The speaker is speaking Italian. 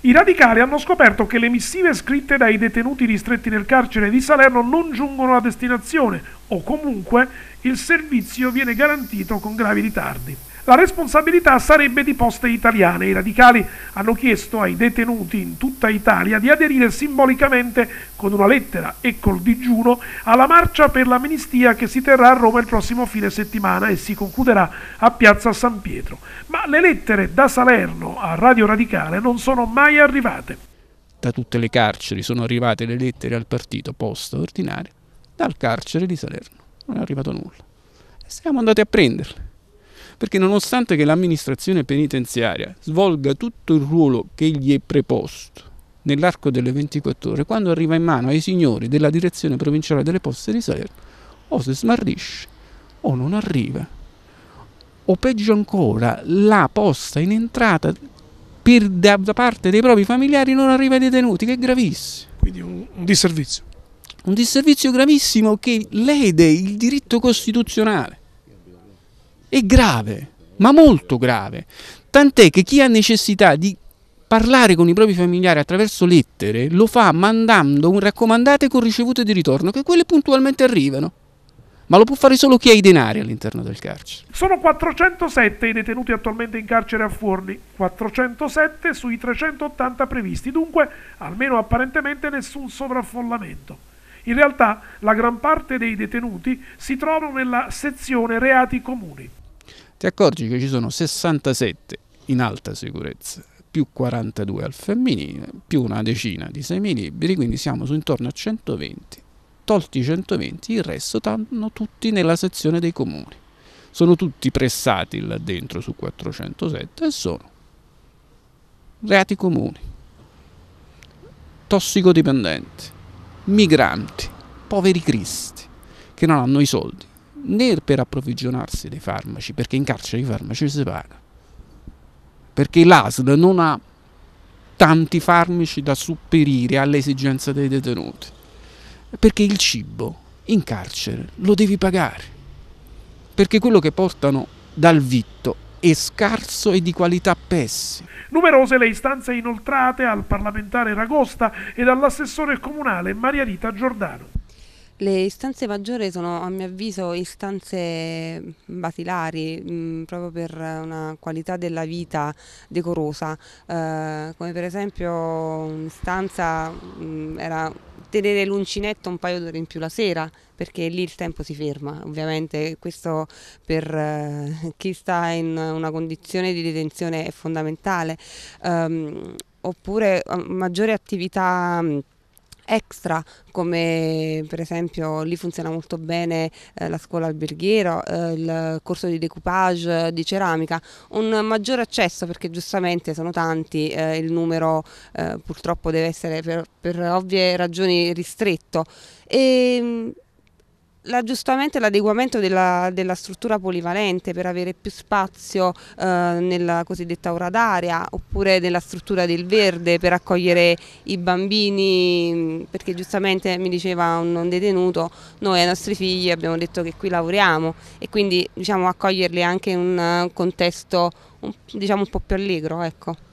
i radicali hanno scoperto che le missive scritte dai detenuti ristretti nel carcere di Salerno non giungono a destinazione o comunque il servizio viene garantito con gravi ritardi la responsabilità sarebbe di poste italiane. I radicali hanno chiesto ai detenuti in tutta Italia di aderire simbolicamente con una lettera e col digiuno alla marcia per l'amnistia che si terrà a Roma il prossimo fine settimana e si concluderà a Piazza San Pietro. Ma le lettere da Salerno a Radio Radicale non sono mai arrivate. Da tutte le carceri sono arrivate le lettere al partito posto ordinario, dal carcere di Salerno non è arrivato nulla. siamo andati a prenderle perché nonostante che l'amministrazione penitenziaria svolga tutto il ruolo che gli è preposto nell'arco delle 24 ore, quando arriva in mano ai signori della direzione provinciale delle poste di Salerno, o si smarrisce o non arriva. O peggio ancora, la posta in entrata per, da, parte dei propri familiari non arriva ai detenuti, che è gravissimo. Quindi un, un disservizio. Un disservizio gravissimo che lede il diritto costituzionale è grave, ma molto grave. Tant'è che chi ha necessità di parlare con i propri familiari attraverso lettere lo fa mandando un raccomandate con ricevute di ritorno, che quelle puntualmente arrivano. Ma lo può fare solo chi ha i denari all'interno del carcere. Sono 407 i detenuti attualmente in carcere a Forni, 407 sui 380 previsti, dunque almeno apparentemente nessun sovraffollamento. In realtà la gran parte dei detenuti si trovano nella sezione reati comuni ti accorgi che ci sono 67 in alta sicurezza più 42 al femminile più una decina di semiliberi quindi siamo su intorno a 120 tolti i 120 il resto stanno tutti nella sezione dei comuni sono tutti pressati là dentro su 407 e sono reati comuni tossicodipendenti migranti poveri cristi che non hanno i soldi né per approvvigionarsi dei farmaci, perché in carcere i farmaci si paga. Perché l'ASL non ha tanti farmaci da superire alle esigenze dei detenuti. Perché il cibo in carcere lo devi pagare. Perché quello che portano dal vitto è scarso e di qualità pessima. Numerose le istanze inoltrate al parlamentare Ragosta e all'assessore comunale Maria Rita Giordano. Le istanze maggiori sono, a mio avviso, istanze basilari, mh, proprio per una qualità della vita decorosa, eh, come per esempio un'istanza mh, era tenere l'uncinetto un paio d'ore in più la sera, perché lì il tempo si ferma, ovviamente questo per eh, chi sta in una condizione di detenzione è fondamentale, um, oppure maggiore attività extra come per esempio lì funziona molto bene eh, la scuola alberghiera, eh, il corso di decoupage eh, di ceramica, un maggiore accesso perché giustamente sono tanti, eh, il numero eh, purtroppo deve essere per, per ovvie ragioni ristretto e ehm, L'aggiustamento e l'adeguamento della, della, struttura polivalente per avere più spazio eh, nella cosiddetta ora d'aria oppure nella struttura del verde per accogliere i bambini perché giustamente mi diceva un non detenuto noi ai nostri figli abbiamo detto che qui lavoriamo e quindi diciamo, accoglierli anche in un contesto diciamo, un po' più allegro. Ecco.